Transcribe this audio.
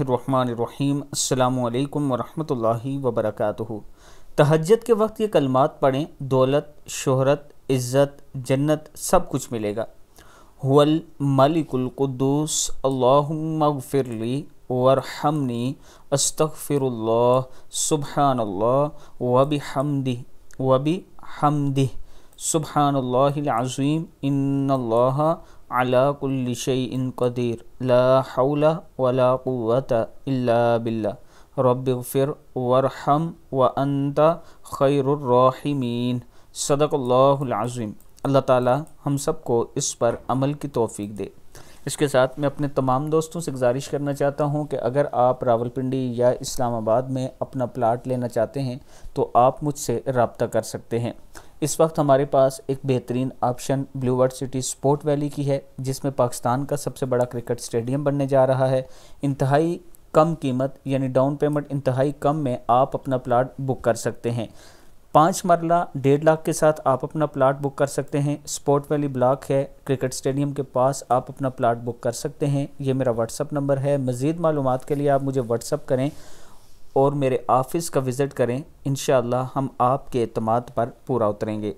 الرحمن الرحیم السلام علیکم ورحمۃ اللہ وبرکاتہ تہجد کے وقت یہ کلمات پڑھیں دولت شہرت عزت جنت سب کچھ ملے گا هو الملک القدوس اللہم اغفر لی ورحمنی استغفر اللہ سبحان اللہ وبحمدی وبحمدی سبحان اللہ العظیم ان اللہ کل قدیر لا حول ولا الا باللہ رب اغفر ورحم وانت خیر الراحمین صدق اللہ العظیم اللہ تعالی ہم سب کو اس پر عمل کی توفیق دے اس کے ساتھ میں اپنے تمام دوستوں سے گزارش کرنا چاہتا ہوں کہ اگر آپ راولپنڈی یا اسلام آباد میں اپنا پلاٹ لینا چاہتے ہیں تو آپ مجھ سے رابطہ کر سکتے ہیں اس وقت ہمارے پاس ایک بہترین option blue world city sport valley کی ہے جس میں پاکستان کا سب سے بڑا کرکٹ سٹیڈیم بننے جا رہا ہے انتہائی کم قیمت یعنی ڈاؤن پیمنٹ انتہائی کم میں آپ اپنا پلاٹ بک کر سکتے ہیں پانچ مرلہ ڈیڑھ لاکھ کے ساتھ آپ اپنا پلاٹ بک کر سکتے ہیں سپورٹ ویلی بلاک ہے کرکٹ سٹیڈیم کے پاس آپ اپنا پلاٹ بک کر سکتے ہیں یہ میرا اپ نمبر ہے مزید معلومات کے لیے آپ مجھے اپ کریں اور میرے آفس کا وزٹ کریں انشاءاللہ اللہ ہم آپ کے اعتماد پر پورا اتریں گے